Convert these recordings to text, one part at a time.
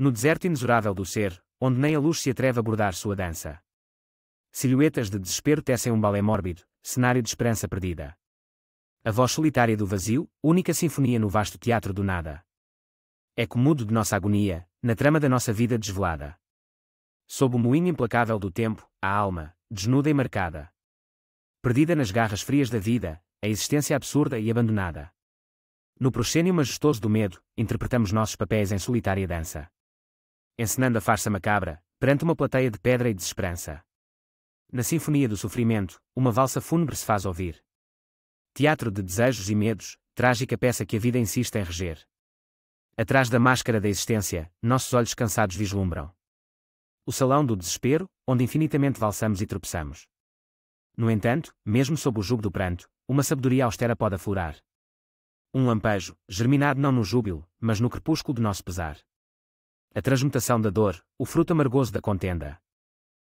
no deserto inexorável do ser, onde nem a luz se atreve a bordar sua dança. Silhuetas de desespero tecem um balé mórbido, cenário de esperança perdida. A voz solitária do vazio, única sinfonia no vasto teatro do nada. Eco é mudo de nossa agonia, na trama da nossa vida desvelada. Sob o moinho implacável do tempo, a alma, desnuda e marcada. Perdida nas garras frias da vida, a existência absurda e abandonada. No proscênio majestoso do medo, interpretamos nossos papéis em solitária dança encenando a farsa macabra, perante uma plateia de pedra e desesperança. Na sinfonia do sofrimento, uma valsa fúnebre se faz ouvir. Teatro de desejos e medos, trágica peça que a vida insiste em reger. Atrás da máscara da existência, nossos olhos cansados vislumbram. O salão do desespero, onde infinitamente valsamos e tropeçamos. No entanto, mesmo sob o jugo do pranto, uma sabedoria austera pode aflorar. Um lampejo, germinado não no júbilo, mas no crepúsculo do nosso pesar a transmutação da dor, o fruto amargoso da contenda.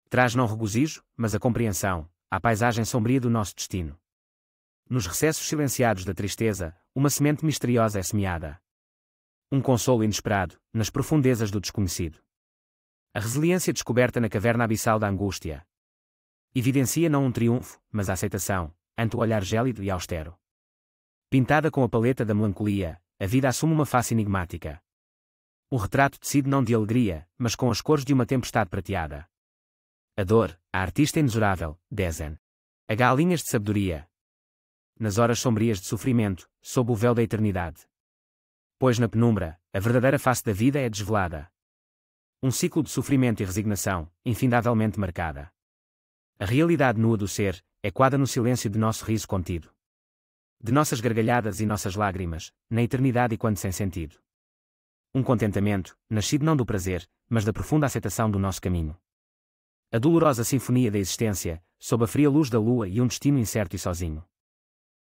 Traz não regozijo, mas a compreensão, à paisagem sombria do nosso destino. Nos recessos silenciados da tristeza, uma semente misteriosa é semeada. Um consolo inesperado, nas profundezas do desconhecido. A resiliência descoberta na caverna abissal da angústia. Evidencia não um triunfo, mas a aceitação, ante o olhar gélido e austero. Pintada com a paleta da melancolia, a vida assume uma face enigmática o retrato decide não de alegria, mas com as cores de uma tempestade prateada. A dor, a artista inexorável, Dezen. A galinhas de sabedoria. Nas horas sombrias de sofrimento, sob o véu da eternidade. Pois na penumbra, a verdadeira face da vida é desvelada. Um ciclo de sofrimento e resignação, infindavelmente marcada. A realidade nua do ser, equada no silêncio de nosso riso contido. De nossas gargalhadas e nossas lágrimas, na eternidade e quando sem sentido um contentamento, nascido não do prazer, mas da profunda aceitação do nosso caminho. A dolorosa sinfonia da existência, sob a fria luz da lua e um destino incerto e sozinho.